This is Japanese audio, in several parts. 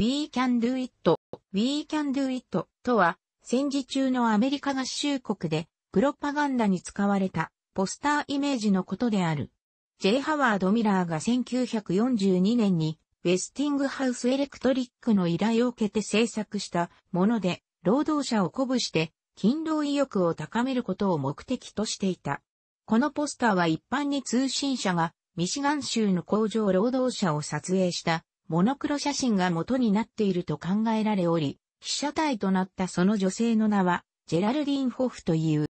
We can do it, we can do it とは戦時中のアメリカ合衆国でプロパガンダに使われたポスターイメージのことである。J. ハワード・ミラーが1942年にウェスティングハウスエレクトリックの依頼を受けて制作したもので、労働者を鼓舞して勤労意欲を高めることを目的としていた。このポスターは一般に通信社がミシガン州の工場労働者を撮影したモノクロ写真が元になっていると考えられおり、被写体となったその女性の名は、ジェラルディン・ホフという。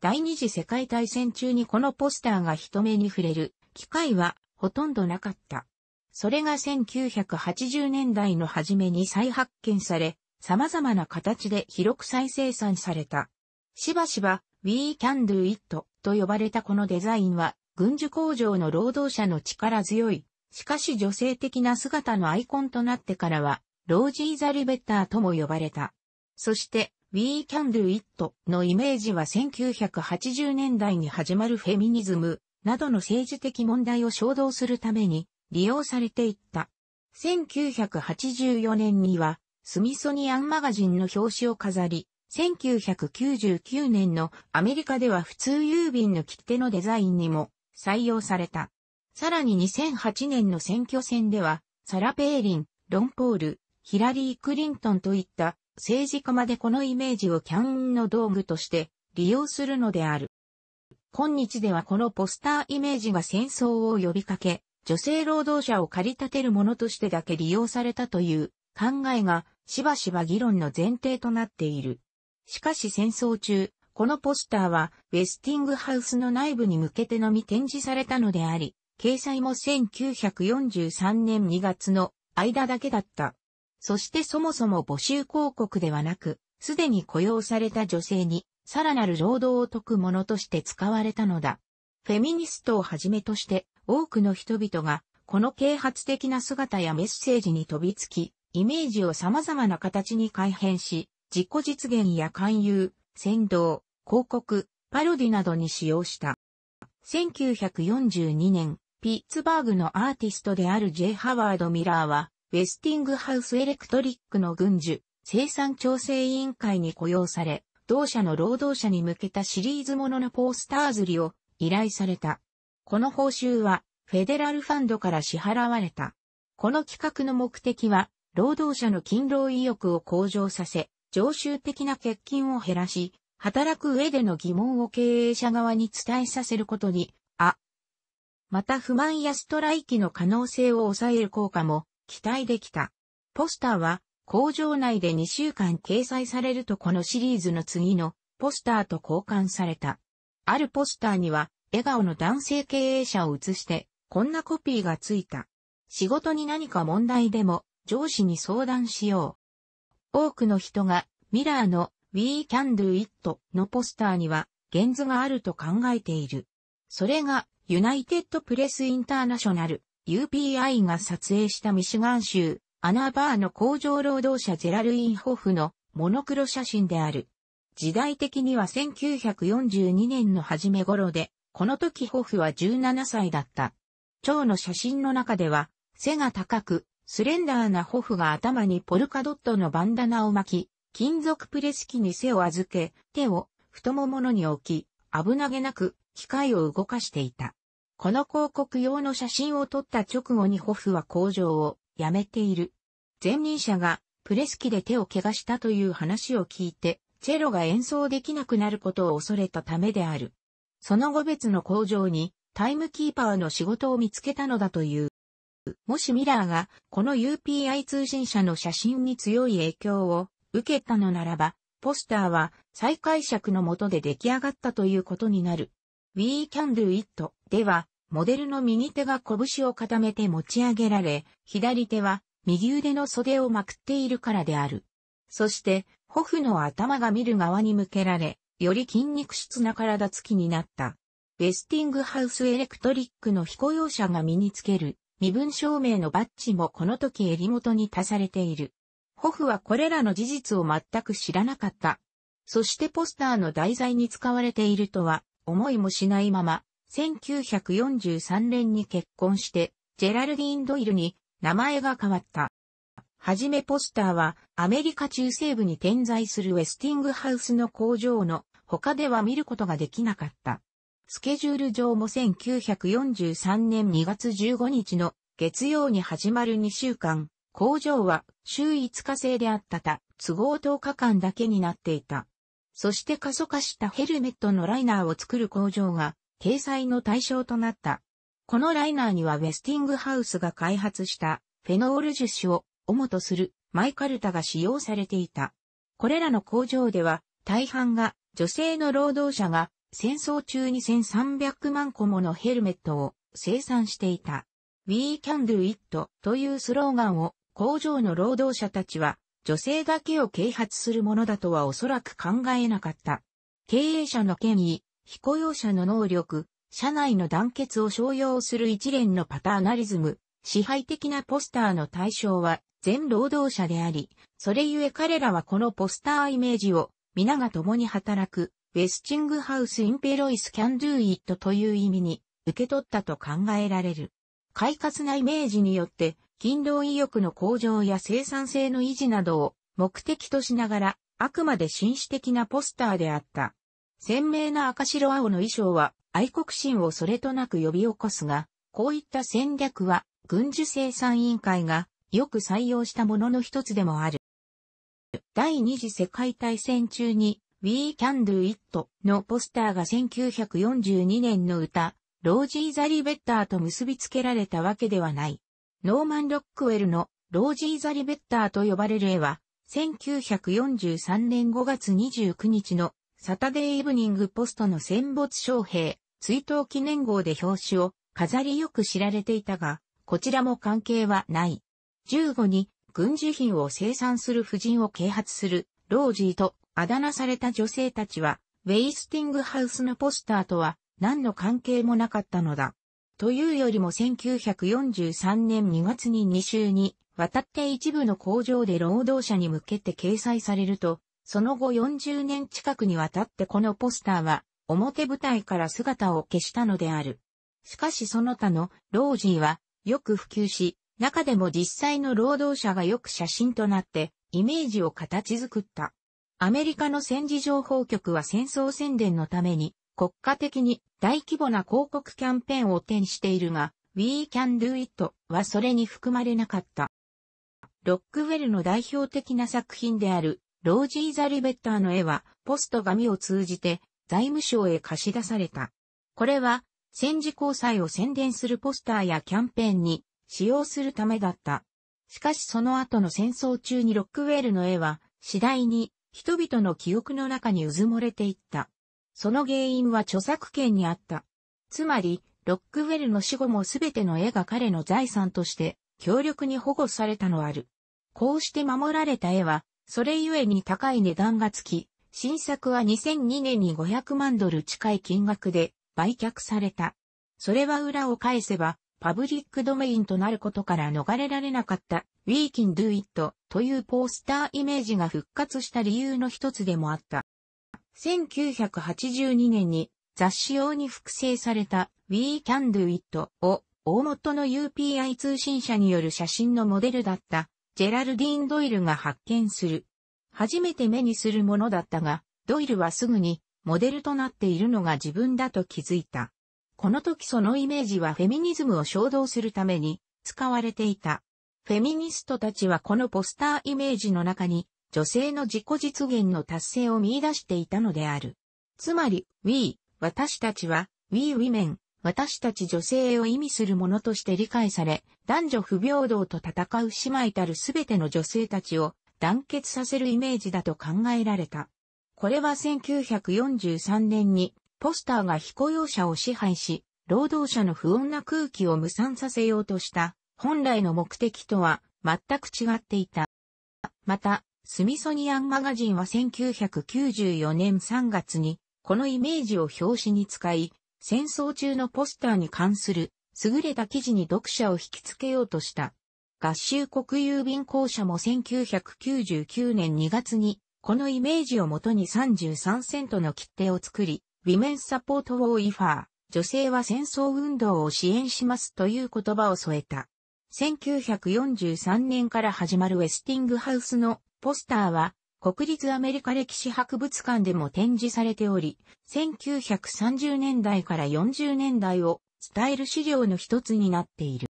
第二次世界大戦中にこのポスターが人目に触れる機会はほとんどなかった。それが1980年代の初めに再発見され、様々な形で広く再生産された。しばしば We Can Do It と呼ばれたこのデザインは、軍需工場の労働者の力強いしかし女性的な姿のアイコンとなってからは、ロージー・ザ・リベッターとも呼ばれた。そして、We Can Do It のイメージは1980年代に始まるフェミニズムなどの政治的問題を衝動するために利用されていった。1984年にはスミソニアンマガジンの表紙を飾り、1999年のアメリカでは普通郵便の切手のデザインにも採用された。さらに2008年の選挙戦では、サラ・ペーリン、ロン・ポール、ヒラリー・クリントンといった政治家までこのイメージをキャンの道具として利用するのである。今日ではこのポスターイメージが戦争を呼びかけ、女性労働者を駆り立てるものとしてだけ利用されたという考えがしばしば議論の前提となっている。しかし戦争中、このポスターはウェスティングハウスの内部に向けてのみ展示されたのであり、掲載も1943年2月の間だけだった。そしてそもそも募集広告ではなく、すでに雇用された女性に、さらなる労働を解くものとして使われたのだ。フェミニストをはじめとして、多くの人々が、この啓発的な姿やメッセージに飛びつき、イメージを様々な形に改変し、自己実現や勧誘、先導、広告、パロディなどに使用した。1942年、ピッツバーグのアーティストである J. ハワード・ミラーは、ウェスティングハウスエレクトリックの軍需、生産調整委員会に雇用され、同社の労働者に向けたシリーズもののポースター釣りを依頼された。この報酬は、フェデラルファンドから支払われた。この企画の目的は、労働者の勤労意欲を向上させ、常習的な欠勤を減らし、働く上での疑問を経営者側に伝えさせることにまた不満やストライキの可能性を抑える効果も期待できた。ポスターは工場内で2週間掲載されるとこのシリーズの次のポスターと交換された。あるポスターには笑顔の男性経営者を写してこんなコピーがついた。仕事に何か問題でも上司に相談しよう。多くの人がミラーの We Can Do It のポスターには、現図があると考えている。それがユナイテッドプレスインターナショナル UPI が撮影したミシガン州アナーバーの工場労働者ジェラルインホフのモノクロ写真である。時代的には1942年の初め頃で、この時ホフは17歳だった。蝶の写真の中では、背が高く、スレンダーなホフが頭にポルカドットのバンダナを巻き、金属プレス機に背を預け、手を太もものに置き、危なげなく機械を動かしていた。この広告用の写真を撮った直後にホフは工場を辞めている。前任者がプレス機で手を怪我したという話を聞いて、チェロが演奏できなくなることを恐れたためである。その後別の工場にタイムキーパーの仕事を見つけたのだという。もしミラーがこの UPI 通信社の写真に強い影響を受けたのならば、ポスターは再解釈のもとで出来上がったということになる。We can do it では、モデルの右手が拳を固めて持ち上げられ、左手は右腕の袖をまくっているからである。そして、ホフの頭が見る側に向けられ、より筋肉質な体つきになった。ウェスティングハウスエレクトリックの非雇用者が身につける身分証明のバッジもこの時襟元に足されている。ホフはこれらの事実を全く知らなかった。そしてポスターの題材に使われているとは思いもしないまま、1943年に結婚して、ジェラルディーン・ドイルに名前が変わった。はじめポスターはアメリカ中西部に点在するウェスティングハウスの工場の他では見ることができなかった。スケジュール上も1943年2月15日の月曜に始まる2週間、工場は週5日制であったた、都合10日間だけになっていた。そして過疎化したヘルメットのライナーを作る工場が、掲載の対象となった。このライナーにはウェスティングハウスが開発したフェノール樹脂を主とするマイカルタが使用されていた。これらの工場では大半が女性の労働者が戦争中に1300万個ものヘルメットを生産していた。We can do it というスローガンを工場の労働者たちは女性だけを啓発するものだとはおそらく考えなかった。経営者の権威、非雇用者の能力、社内の団結を商用する一連のパターナリズム、支配的なポスターの対象は全労働者であり、それゆえ彼らはこのポスターイメージを皆が共に働く、ウェスチングハウス・インペロイス・キャンドゥ・イットという意味に受け取ったと考えられる。快活なイメージによって勤労意欲の向上や生産性の維持などを目的としながら、あくまで紳士的なポスターであった。鮮明な赤白青の衣装は愛国心をそれとなく呼び起こすが、こういった戦略は軍需生産委員会がよく採用したものの一つでもある。第二次世界大戦中に We Can Do It のポスターが1942年の歌、ロージー・ザ・リベッターと結びつけられたわけではない。ノーマン・ロックウェルのロージー・ザ・リベッターと呼ばれる絵は、1943年5月29日のサタデーイブニングポストの戦没将兵追悼記念号で表紙を飾りよく知られていたが、こちらも関係はない。15に軍需品を生産する婦人を啓発するロージーとあだ名された女性たちは、ウェイスティングハウスのポスターとは何の関係もなかったのだ。というよりも1943年2月に2週に渡って一部の工場で労働者に向けて掲載されると、その後40年近くにわたってこのポスターは表舞台から姿を消したのである。しかしその他のロージーはよく普及し、中でも実際の労働者がよく写真となってイメージを形作った。アメリカの戦時情報局は戦争宣伝のために国家的に大規模な広告キャンペーンを展しているが、We Can Do It はそれに含まれなかった。ロックウェルの代表的な作品である、ロージー・ザ・リベッターの絵は、ポスト紙を通じて、財務省へ貸し出された。これは、戦時交際を宣伝するポスターやキャンペーンに使用するためだった。しかしその後の戦争中にロックウェルの絵は、次第に人々の記憶の中にうずもれていった。その原因は著作権にあった。つまり、ロックウェルの死後も全ての絵が彼の財産として強力に保護されたのある。こうして守られた絵は、それゆえに高い値段がつき、新作は2002年に500万ドル近い金額で売却された。それは裏を返せば、パブリックドメインとなることから逃れられなかった、We Can Do It というポースターイメージが復活した理由の一つでもあった。1982年に雑誌用に複製された We Can Do It を大元の UPI 通信社による写真のモデルだったジェラルディーン・ドイルが発見する。初めて目にするものだったが、ドイルはすぐにモデルとなっているのが自分だと気づいた。この時そのイメージはフェミニズムを衝動するために使われていた。フェミニストたちはこのポスターイメージの中に女性の自己実現の達成を見出していたのである。つまり、We、私たちは、We Women、私たち女性を意味するものとして理解され、男女不平等と戦う姉妹たるすべての女性たちを団結させるイメージだと考えられた。これは1943年にポスターが非雇用者を支配し、労働者の不穏な空気を無産させようとした本来の目的とは全く違っていた。また、スミソニアンマガジンは1994年3月に、このイメージを表紙に使い、戦争中のポスターに関する優れた記事に読者を引きつけようとした。合衆国郵便公社も1999年2月に、このイメージをもとに33セントの切手を作り、ウィメンサポートウォーイファー、女性は戦争運動を支援しますという言葉を添えた。1943年から始まるウェスティングハウスのポスターは国立アメリカ歴史博物館でも展示されており、1930年代から40年代を伝える資料の一つになっている。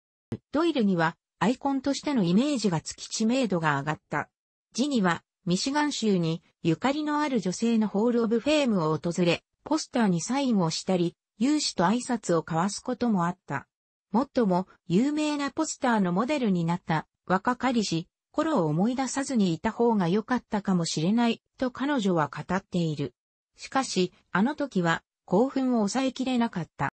ドイルにはアイコンとしてのイメージがつき知名度が上がった。ジニはミシガン州にゆかりのある女性のホールオブフェームを訪れ、ポスターにサインをしたり、有志と挨拶を交わすこともあった。もっとも有名なポスターのモデルになった若かりし頃を思い出さずにいた方が良かったかもしれないと彼女は語っている。しかし、あの時は興奮を抑えきれなかった。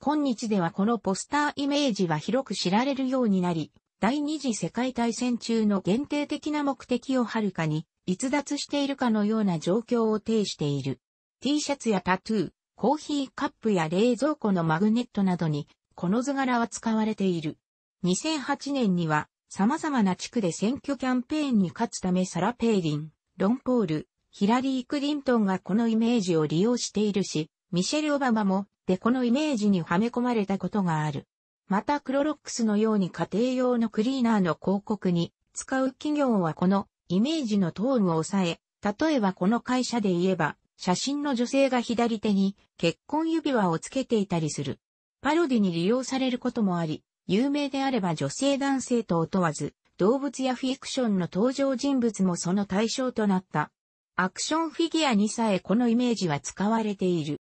今日ではこのポスターイメージは広く知られるようになり、第二次世界大戦中の限定的な目的をはるかに逸脱しているかのような状況を呈している。T シャツやタトゥー、コーヒーカップや冷蔵庫のマグネットなどに、この図柄は使われている。2008年には様々な地区で選挙キャンペーンに勝つためサラ・ペイリン、ロン・ポール、ヒラリー・クリントンがこのイメージを利用しているし、ミシェル・オバマも、でこのイメージにはめ込まれたことがある。またクロロックスのように家庭用のクリーナーの広告に使う企業はこのイメージのトーンを抑え、例えばこの会社で言えば、写真の女性が左手に結婚指輪をつけていたりする。パロディに利用されることもあり、有名であれば女性男性と問わず、動物やフィクションの登場人物もその対象となった。アクションフィギュアにさえこのイメージは使われている。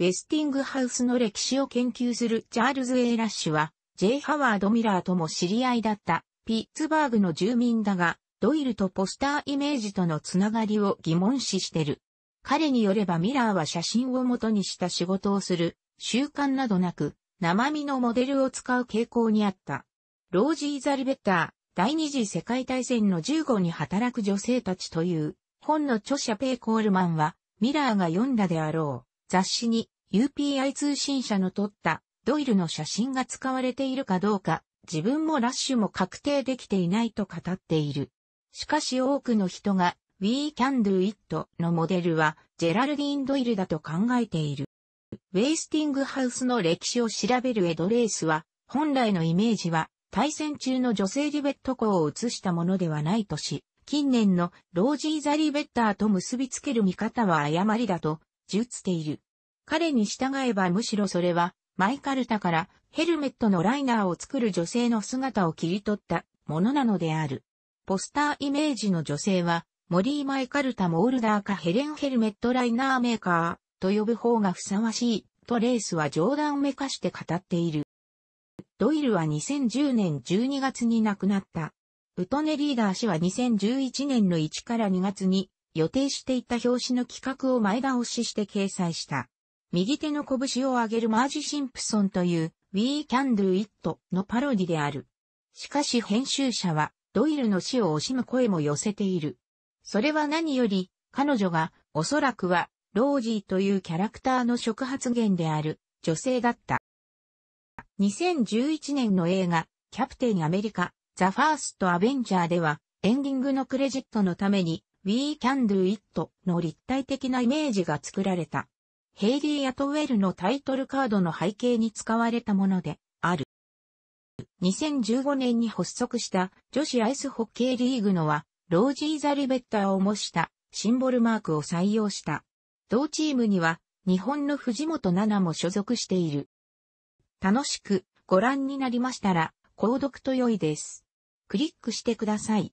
ウェスティングハウスの歴史を研究するチャールズ・エイラッシュは、J. ハワード・ミラーとも知り合いだったピッツバーグの住民だが、ドイルとポスターイメージとのつながりを疑問視してる。彼によればミラーは写真を元にした仕事をする、習慣などなく、生身のモデルを使う傾向にあった。ロージー・ザルベッター、第二次世界大戦の15に働く女性たちという本の著者ペイ・コールマンは、ミラーが読んだであろう雑誌に UPI 通信社の撮ったドイルの写真が使われているかどうか、自分もラッシュも確定できていないと語っている。しかし多くの人が We Can Do It のモデルはジェラルディーン・ドイルだと考えている。ウェイスティングハウスの歴史を調べるエドレースは、本来のイメージは、対戦中の女性リベット校を映したものではないとし、近年のロージー・ザ・リベッターと結びつける見方は誤りだと、述っている。彼に従えばむしろそれは、マイカルタからヘルメットのライナーを作る女性の姿を切り取ったものなのである。ポスターイメージの女性は、モリー・マイカルタ・モールダーかヘレン・ヘルメットライナーメーカー。と呼ぶ方がふさわしい、とレースは冗談めかして語っている。ドイルは2010年12月に亡くなった。ウトネリーダー氏は2011年の1から2月に予定していた表紙の企画を前倒しして掲載した。右手の拳を上げるマージ・シンプソンという We Can Do It のパロディである。しかし編集者はドイルの死を惜しむ声も寄せている。それは何より彼女がおそらくはロージーというキャラクターの触発源である女性だった。2011年の映画、キャプテンアメリカ、ザ・ファースト・アベンジャーでは、エンディングのクレジットのために、We Can Do It の立体的なイメージが作られた。ヘイリー・アトウェルのタイトルカードの背景に使われたものである。2015年に発足した女子アイスホッケーリーグのは、ロージー・ザ・リベッターを模したシンボルマークを採用した。同チームには日本の藤本奈々も所属している。楽しくご覧になりましたら、購読と良いです。クリックしてください。